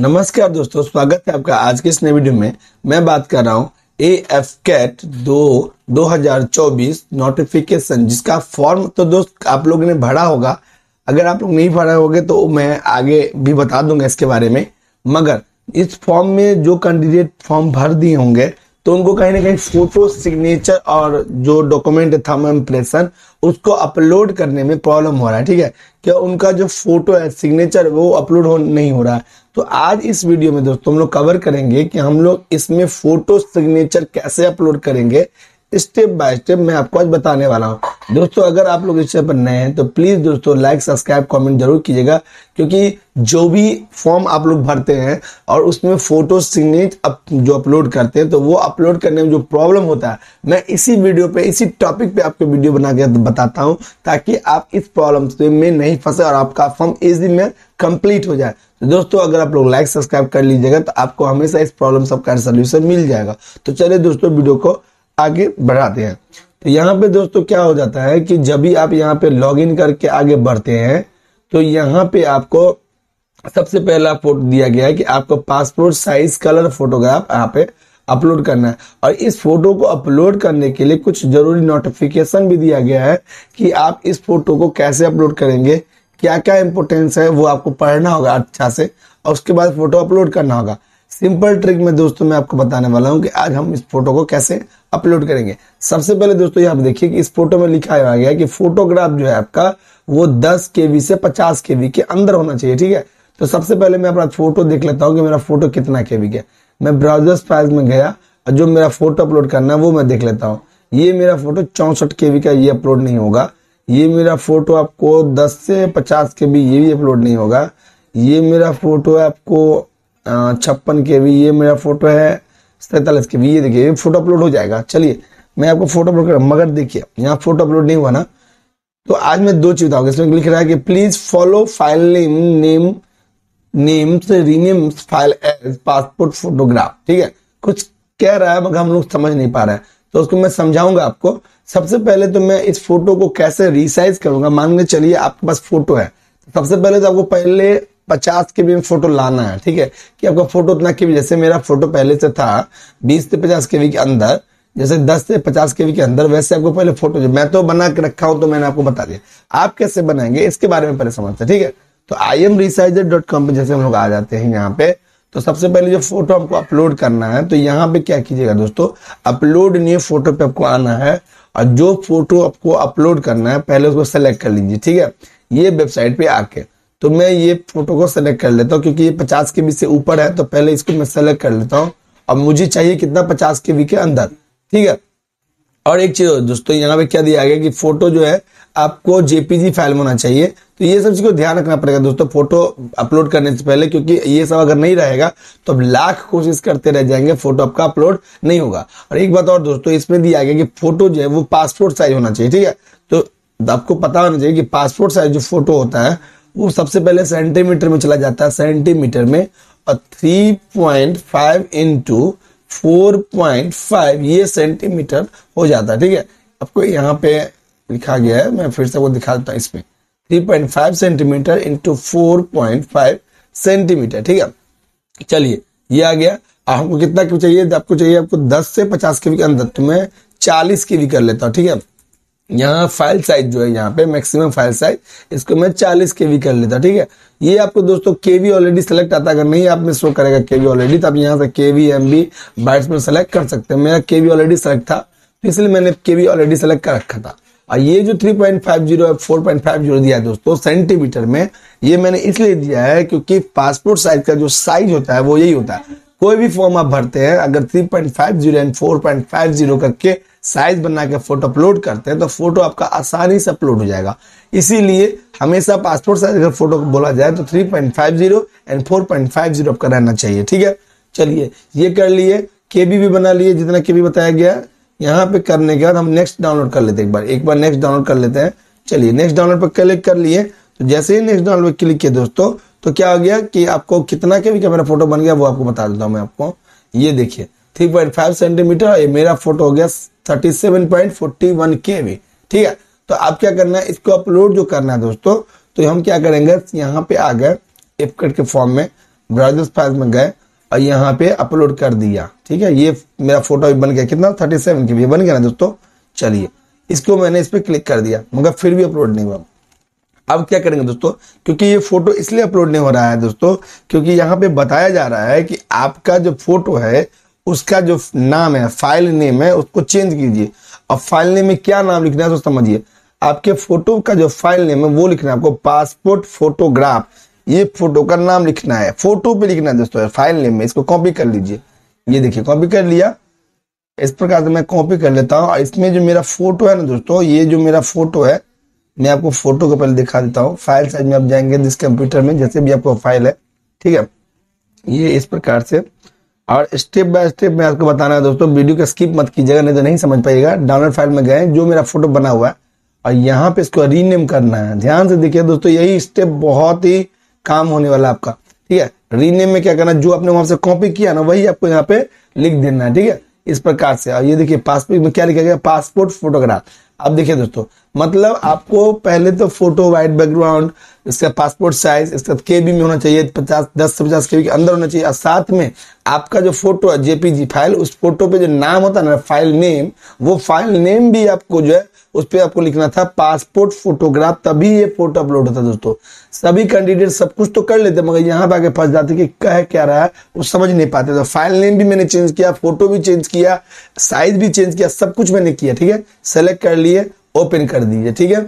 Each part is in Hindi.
नमस्कार दोस्तों स्वागत है आपका आज के इस नए वीडियो में मैं बात कर रहा हूँ ए एफ कैट दो चौबीस नोटिफिकेशन जिसका फॉर्म तो दोस्त आप लोगों ने भरा होगा अगर आप लोग नहीं भरा होगे तो मैं आगे भी बता दूंगा इसके बारे में मगर इस फॉर्म में जो कैंडिडेट फॉर्म भर दिए होंगे तो उनको कहीं ना कहीं फोटो सिग्नेचर और जो डॉक्यूमेंट थम इम्प्रेशन उसको अपलोड करने में प्रॉब्लम हो रहा है ठीक है क्या उनका जो फोटो है सिग्नेचर वो अपलोड हो नहीं हो रहा है तो आज इस वीडियो में दोस्तों हम लोग कवर करेंगे कि हम लोग इसमें फोटो सिग्नेचर कैसे अपलोड करेंगे स्टेप बाय स्टेप मैं आपको आज बताने वाला हूँ दोस्तों अगर आप लोग इस चैनल पर नए हैं तो प्लीज दोस्तों लाइक सब्सक्राइब कमेंट जरूर कीजिएगा क्योंकि जो भी फॉर्म आप लोग भरते हैं और उसमें फोटो सिग्नेट अप, जो अपलोड करते हैं तो वो अपलोड करने में जो प्रॉब्लम होता है मैं इसी वीडियो पे इसी टॉपिक पे आपको वीडियो बना के बताता हूँ ताकि आप इस प्रॉब्लम से में नहीं फंसे और आपका फॉर्म इजी में कंप्लीट हो जाए तो दोस्तों अगर आप लोग लाइक सब्सक्राइब कर लीजिएगा तो आपको हमेशा इस प्रॉब्लम सबका सोल्यूशन मिल जाएगा तो चलिए दोस्तों वीडियो को आगे बढ़ाते हैं तो यहाँ पे दोस्तों क्या हो जाता है कि जब भी आप यहाँ पे लॉगिन करके आगे बढ़ते हैं तो यहाँ पे आपको सबसे पहला फोटो दिया गया है कि आपको पासपोर्ट साइज कलर फोटोग्राफ यहाँ पे अपलोड करना है और इस फोटो को अपलोड करने के लिए कुछ जरूरी नोटिफिकेशन भी दिया गया है कि आप इस फोटो को कैसे अपलोड करेंगे क्या क्या इंपोर्टेंस है वो आपको पढ़ना होगा अच्छा से और उसके बाद फोटो अपलोड करना होगा सिंपल ट्रिक में दोस्तों मैं आपको बताने वाला हूं कि आज हम इस फोटो को कैसे अपलोड करेंगे सबसे पहले दोस्तों ये देखिए कि इस फोटो में लिखा हुआ गया कि फोटोग्राफ जो है आपका वो के केवी से के वी के अंदर होना चाहिए ठीक है तो सबसे पहले मैं अपना फोटो देख लेता हूँ कि मेरा फोटो कितना केवी का मैं ब्राउजर फाइल में गया और जो मेरा फोटो अपलोड करना है वो मैं देख लेता हूँ ये मेरा फोटो चौंसठ वी का ये अपलोड नहीं होगा ये मेरा फोटो आपको दस से पचास के ये भी अपलोड नहीं होगा ये मेरा फोटो है आपको छप्पन के वी ये मेरा फोटो है सैंतालीस के वी ये देखिए ये फोटो अपलोड हो जाएगा चलिए मैं आपको फोटो अपलोड कर मगर देखिए यहाँ फोटो अपलोड नहीं हुआ ना तो आज मैं दो चीज बताऊंगा इसमें लिख रहा है कि please follow file name name names renames file as passport photograph ठीक है कुछ कह रहा है मगर हम लोग समझ नहीं पा रहे हैं तो उसको मैं समझाऊंगा आपको सबसे पहले तो मैं इस फोटो को कैसे रिसाइज करूंगा मान के चलिए आपके पास फोटो है सबसे पहले तो आपको पहले पचास के बी में फोटो लाना है ठीक है कि आपका फोटो उतना के बी जैसे मेरा फोटो पहले से था बीस से पचास के बी के अंदर जैसे दस से पचास के वी के अंदर वैसे आपको पहले फोटो मैं तो बना के रखा हूं तो मैंने आपको बता दिया आप कैसे बनाएंगे इसके बारे में पहले समझते हैं ठीक है तो I M resizer dot com पर जैसे हम लोग आ जाते हैं यहाँ पे तो सबसे पहले जो फोटो हमको अपलोड करना है तो यहाँ पे क्या कीजिएगा दोस्तों अपलोड न्यू फोटो पे आपको आना है और जो फोटो आपको अपलोड करना है पहले उसको सेलेक्ट कर लीजिए ठीक है ये वेबसाइट पे आके तो मैं ये फोटो को सेलेक्ट कर लेता हूँ क्योंकि ये पचास के बी से ऊपर है तो पहले इसको मैं सेलेक्ट कर लेता हूँ अब मुझे चाहिए कितना पचास के बी के अंदर ठीक है और एक चीज दोस्तों यहाँ पे क्या दिया गया कि फोटो जो है आपको जेपीजी फाइल में होना चाहिए तो ये सब चीज को ध्यान रखना पड़ेगा दोस्तों फोटो अपलोड करने से पहले क्योंकि ये सब अगर नहीं रहेगा तो अब लाख कोशिश करते रह जाएंगे फोटो आपका अपलोड नहीं होगा और एक बात और दोस्तों इसमें दिया गया कि फोटो जो है वो पासपोर्ट साइज होना चाहिए ठीक है तो आपको पता होना चाहिए कि पासपोर्ट साइज जो फोटो होता है वो सबसे पहले सेंटीमीटर में चला जाता है सेंटीमीटर में और three point five into four point five ये सेंटीमीटर हो जाता है ठीक है आपको यहाँ पे लिखा गया है मैं फिर से वो दिखा देता हूँ इसमें three point five centimetre into four point five centimetre ठीक है चलिए ये आ गया आपको कितना क्यों चाहिए आपको चाहिए आपको दस से पचास के वी के अंदर तो मैं चालीस के वी कर लेता हूँ ठीक है यहाँ फाइल साइज जो है यहाँ पे मैक्सिमम फाइल साइज इसको मैं चालीस के कर लेता ठीक है ये आपको दोस्तों के वी ऑलरेडी सेलेक्ट आता अगर नहीं आप में शो करेगा के वी ऑलरेडी तो आप यहाँ से K B M B bytes में सेलेक्ट कर सकते हैं मेरा के वी ऑलरेडी सेलेक्ट था तो इसलिए मैंने के वी ऑलरेडी सेलेक्ट कर रखा था और ये जो 3.50 है 4.50 दिया है दोस्तों सेंटीमीटर में ये मैंने इसलिए दिया है क्योंकि पासपोर्ट साइज का जो साइज होता है वो यही होता है कोई भी फॉर्म आप भरते हैं अगर 3.50 एंड 4.50 करके साइज बना के फोटो अपलोड करते हैं तो फोटो आपका आसानी से अपलोड हो जाएगा इसीलिए हमेशा पासपोर्ट साइज अगर फोटो को बोला जाए तो 3.50 एंड 4.50 आपका रहना चाहिए ठीक है चलिए ये कर लिए के भी बना लिए जितना के बताया गया यहाँ पे करने के बाद हम नेक्स्ट डाउनलोड कर लेते हैं एक बार एक बार नेक्स्ट डाउनलोड कर लेते हैं चलिए नेक्स्ट डाउनलोड पर क्लिक कर लिए तो जैसे ही नेक्स्ट डाउनलोड पर क्लिक किया दोस्तों तो क्या हो गया कि आपको कितना के भी कैमरा फोटो बन गया वो आपको बता देता हूँ मैं आपको ये देखिए थ्री पॉइंट फाइव सेंटीमीटर ये मेरा फोटो हो गया thirty seven point forty one K ठीक है तो आप क्या करना है इसको अपलोड जो करना है दोस्तों तो हम क्या करेंगे यहाँ पे आ गए के फॉर्म में ब्राउजर फाइल में गए और यहाँ पे अपलोड कर दिया ठीक है ये मेरा फोटो भी बन गया कितना थर्टी सेवन के भी बन गया ना दोस्तों चलिए इसको मैंने इस पर क्लिक कर दिया मगर फिर भी अपलोड नहीं हुआ अब क्या करेंगे दोस्तों क्योंकि ये फोटो इसलिए अपलोड नहीं हो रहा है दोस्तों क्योंकि यहाँ पे बताया जा रहा है कि आपका जो फोटो है उसका जो नाम है फाइल नेम है उसको चेंज कीजिए अब फाइल नेम में क्या नाम लिखना है तो समझिए आपके फोटो का जो फाइल नेम है वो लिखना है आपको पासपोर्ट फोटोग्राफ ये फोटो का नाम लिखना है फोटो पे लिखना है दोस्तों फाइल नेम में इसको कॉपी कर लीजिए ये देखिए कॉपी कर लिया इस प्रकार से मैं कॉपी कर लेता हूँ इसमें जो मेरा फोटो है ना दोस्तों ये जो मेरा फोटो है मैं आपको फोटो को पहले दिखा देता हूँ फाइल साइज में आप जाएंगे जिस कंप्यूटर में जैसे भी आपको फाइल है ठीक है ये इस प्रकार से और स्टेप बाय स्टेप मैं आपको बताना है दोस्तों वीडियो का स्किप मत कीजिएगा नहीं तो नहीं समझ पाएगा डाउनलोड फाइल में गए जो मेरा फोटो बना हुआ है और यहाँ पे इसको रीनेम करना है ध्यान से देखिए दोस्तों यही स्टेप बहुत ही काम होने वाला आपका ठीक है रीनेम में क्या करना जो आपने वहां से कॉपी किया ना वही आपको यहाँ पे लिख देना है ठीक है इस प्रकार से और ये देखिए पासपोर्ट में क्या लिखा गया पासपोर्ट फोटोग्राफ आप देखिए दोस्तों मतलब आपको पहले तो फोटो वाइट बैकग्राउंड इसका पासपोर्ट साइज इसका के बी में होना चाहिए पचास दस से पचास के बी के अंदर होना चाहिए और साथ में आपका जो फोटो है जेपीजी फाइल उस फोटो पे जो नाम होता है ना फाइल नेम वो फाइल नेम भी आपको जो है उस पर आपको लिखना था पासपोर्ट फोटोग्राफ तभी ये फोटो अपलोड होता दोस्तों सभी कैंडिडेट सब कुछ तो कर लेते मगर यहाँ पे आगे फंस जाते कि कह क्या रहा है वो समझ नहीं पाते तो फाइल नेम भी मैंने चेंज किया फोटो भी चेंज किया साइज भी चेंज किया सब कुछ मैंने किया ठीक है सेलेक्ट कर लिया लिए ओपन कर दीजिए ठीक है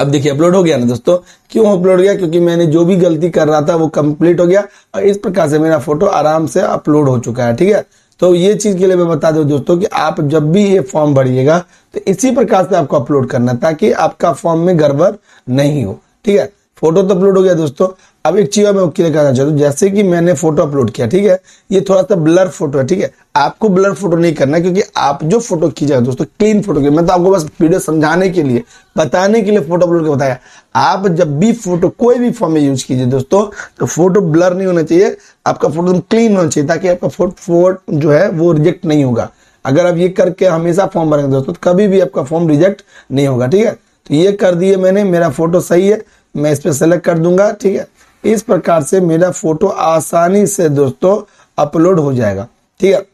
अब देखिए अपलोड हो गया ना दोस्तों क्यों अपलोड गया क्योंकि मैंने जो भी गलती कर रहा था वो कंप्लीट हो गया और इस प्रकार से मेरा फोटो आराम से अपलोड हो चुका है ठीक है तो ये चीज के लिए मैं बता दूं दोस्तों कि आप जब भी ये फॉर्म भरिएगा तो इसी प्रकार से आपको अपलोड करना ताकि आपका फॉर्म में गड़बड़ नहीं हो ठीक है फोटो तो अपलोड हो गया दोस्तों अब एक चीज मैं क्लियर करना चाहता हूँ जैसे कि मैंने फोटो अपलोड किया ठीक है ये थोड़ा सा ब्लर फोटो है ठीक है आपको ब्लर फोटो नहीं करना क्योंकि आप जो फोटो खींचा दोस्तों क्लीन फोटो मैं तो आपको बस वीडियो समझाने के लिए बताने के लिए फोटो ब्लर के बताया आप जब भी फोटो कोई भी फॉर्म में यूज कीजिए दोस्तों तो फोटो ब्लर नहीं होना चाहिए आपका फोटो क्लीन होना चाहिए ताकि आपका फोटो जो है वो रिजेक्ट नहीं होगा अगर आप ये करके हमेशा फॉर्म भरेंगे दोस्तों तो कभी भी आपका फॉर्म रिजेक्ट नहीं होगा ठीक है तो ये कर दिए मैंने मेरा फोटो सही है मैं इस पर सेलेक्ट कर दूंगा ठीक है इस प्रकार से मेरा फोटो आसानी से दोस्तों अपलोड हो जाएगा ठीक है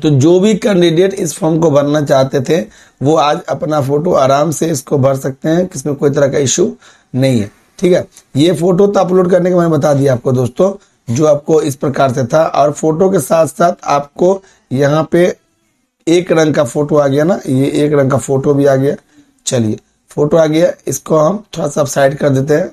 तो जो भी कैंडिडेट इस फॉर्म को भरना चाहते थे वो आज अपना फोटो आराम से इसको भर सकते हैं किसमें कोई तरह का इश्यू नहीं है ठीक है ये फोटो तो अपलोड करने के मैंने बता दिया आपको दोस्तों जो आपको इस प्रकार से था और फोटो के साथ साथ आपको यहाँ पे एक रंग का फोटो आ गया ना ये एक रंग का फोटो भी आ गया चलिए फोटो आ गया इसको हम थोड़ा सा साइड कर देते हैं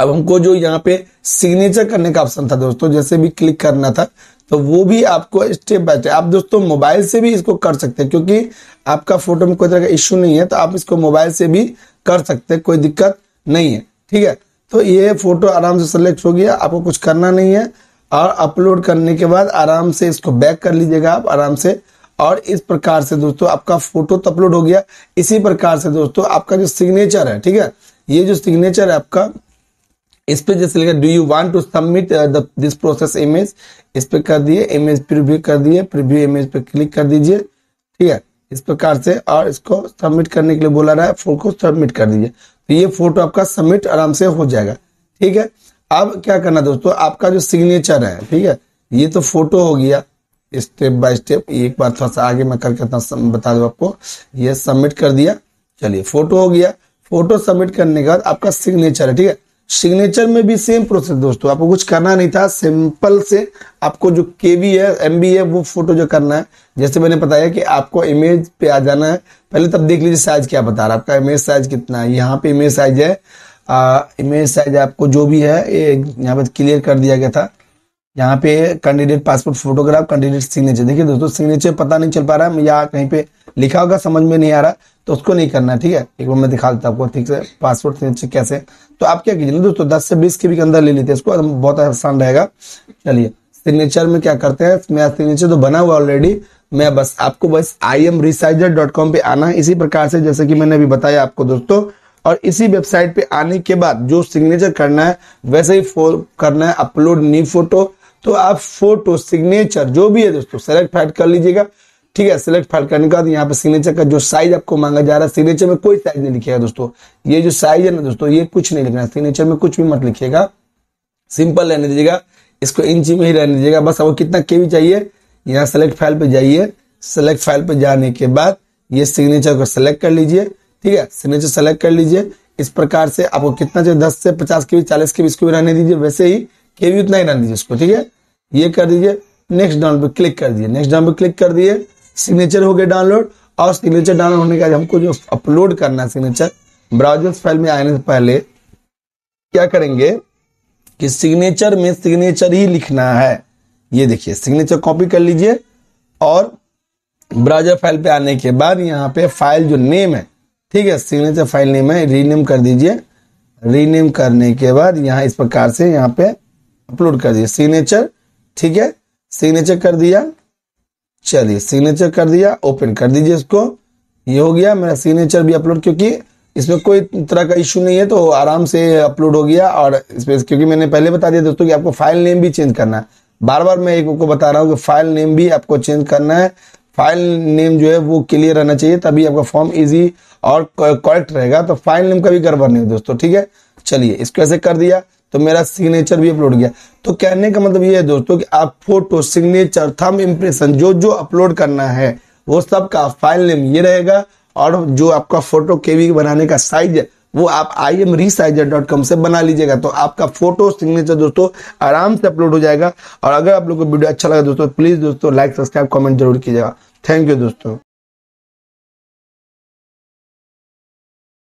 अब हमको जो यहाँ पे सिग्नेचर करने का ऑप्शन था दोस्तों जैसे भी क्लिक करना था तो वो भी आपको स्टेप बाय स्टेप आप दोस्तों मोबाइल से भी इसको कर सकते हैं क्योंकि आपका फोटो में कोई तरह का इश्यू नहीं है तो आप इसको मोबाइल से भी कर सकते हैं कोई दिक्कत नहीं है ठीक है तो ये फोटो आराम से सेलेक्ट हो गया आपको कुछ करना नहीं है और अपलोड करने के बाद आराम से इसको बैक कर लीजिएगा आप आराम से और इस प्रकार से दोस्तों आपका फोटो तो अपलोड हो गया इसी प्रकार से दोस्तों आपका जो सिग्नेचर है ठीक है ये जो सिग्नेचर है आपका इस पे जैसे लिखा do you want to submit this process image इस पे कर दिए इमेज प्रीव्यू कर दिए प्रीव्यू इमेज पे क्लिक कर दीजिए ठीक है इस प्रकार से और इसको सबमिट करने के लिए बोला रहा है फोटो को सबमिट कर दीजिए तो ये फोटो आपका सबमिट आराम से हो जाएगा ठीक है अब क्या करना दोस्तों आपका जो सिग्नेचर है ठीक है ये तो फोटो हो गया स्टेप बाय स्टेप एक बार थोड़ा सा आगे मैं करके बता दू आपको ये सबमिट कर दिया चलिए फोटो हो गया फोटो सबमिट करने के बाद आपका सिग्नेचर है ठीक है सिग्नेचर में भी सेम प्रोसेस दोस्तों आपको कुछ करना नहीं था सिंपल से आपको जो के वी है एम है वो फोटो जो करना है जैसे मैंने बताया कि आपको इमेज पे आ जाना है पहले तब देख लीजिए साइज क्या बता रहा है आपका इमेज साइज कितना है यहाँ पे इमेज साइज है आ, इमेज साइज आपको जो भी है यहाँ पे क्लियर कर दिया गया था यहाँ पे candidate passport photograph candidate signature देखिए दोस्तों सिग्नेचर पता नहीं चल पा रहा है या कहीं पे लिखा होगा समझ में नहीं आ रहा तो उसको नहीं करना है ठीक है एक बार मैं दिखा देता आपको ठीक से पासपोर्ट सिग्नेचर कैसे तो आप क्या कीजिए दोस्तों दस से बीस के भी अंदर ले लेते हैं इसको बहुत आसान रहेगा चलिए सिग्नेचर में क्या करते हैं मेरा सिग्नेचर तो बना हुआ ऑलरेडी मैं बस आपको बस I M resizer dot com पे आना है इसी प्रकार से जैसे कि मैंने अभी बताया आपको दोस्तों और इसी वेबसाइट पे आने के बाद जो सिग्नेचर करना है वैसे ही करना है अपलोड न्यू फोटो तो आप फोटो सिग्नेचर जो भी है दोस्तों सेलेक्ट फाइट कर लीजिएगा ठीक है सिलेक्ट फाइट करने के बाद यहाँ पे सिग्नेचर का जो साइज आपको मांगा जा रहा है सिग्नेचर में कोई साइज नहीं लिखेगा दोस्तों ये जो साइज है ना दोस्तों ये कुछ नहीं लिखना है सिग्नेचर में कुछ भी मत लिखिएगा सिंपल रहने दीजिएगा इसको इंच में ही रहने दीजिएगा बस आपको कितना के भी चाहिए यहाँ सेलेक्ट फाइल पे जाइए सेलेक्ट फाइल पे जाने के बाद ये सिग्नेचर को सेलेक्ट कर लीजिए ठीक है सिग्नेचर सेलेक्ट कर लीजिए इस प्रकार से आपको कितना चाहिए दस से पचास के भी चालीस के भी इसको भी रहने दीजिए वैसे ही के भी उतना ही रन दीजिए उसको ठीक है ये कर दीजिए नेक्स्ट डाउन पर क्लिक कर दिए नेक्स्ट डाउनलोड पर क्लिक कर दिए सिग्नेचर हो गया डाउनलोड और सिग्नेचर डाउनलोड होने के बाद हमको जो अपलोड करना है सिग्नेचर ब्राउजर फाइल में आने से पहले क्या करेंगे कि सिग्नेचर में सिग्नेचर ही लिखना है ये देखिए सिग्नेचर कॉपी कर लीजिए और ब्राउजर फाइल पे आने के बाद यहाँ पे फाइल जो नेम है ठीक है सिग्नेचर फाइल नेम है रीनेम कर दीजिए रीनेम करने के बाद यहाँ इस प्रकार से यहाँ पे अपलोड कर दिया सिग्नेचर ठीक है सिग्नेचर कर दिया चलिए सिग्नेचर कर दिया ओपन कर दीजिए इसको ये हो गया मेरा सिग्नेचर भी अपलोड क्योंकि इसमें कोई तरह का इश्यू नहीं है तो आराम से अपलोड हो गया और इसमें क्योंकि मैंने पहले बता दिया दोस्तों कि आपको फाइल नेम भी चेंज करना है बार बार मैं एक को बता रहा हूँ कि फाइल नेम भी आपको चेंज करना है फाइल नेम जो है वो क्लियर रहना चाहिए तभी आपका फॉर्म इजी और करेक्ट रहेगा तो फाइल नेम का भी गड़बड़ नहीं दोस्तों ठीक है चलिए इसको ऐसे कर दिया तो मेरा सिग्नेचर भी अपलोड किया तो कहने का मतलब ये है दोस्तों कि आप फोटो सिग्नेचर थम इम्प्रेशन जो जो अपलोड करना है वो सब का फाइल नेम ये रहेगा और जो आपका फोटो केवी बनाने का साइज है वो आप I M resizer dot com से बना लीजिएगा तो आपका फोटो सिग्नेचर दोस्तों आराम से अपलोड हो जाएगा और अगर आप लोग को वीडियो अच्छा लगा दोस्तों प्लीज़ दोस्तों लाइक सब्सक्राइब कमेंट जरूर कीजिएगा थैंक यू दोस्तों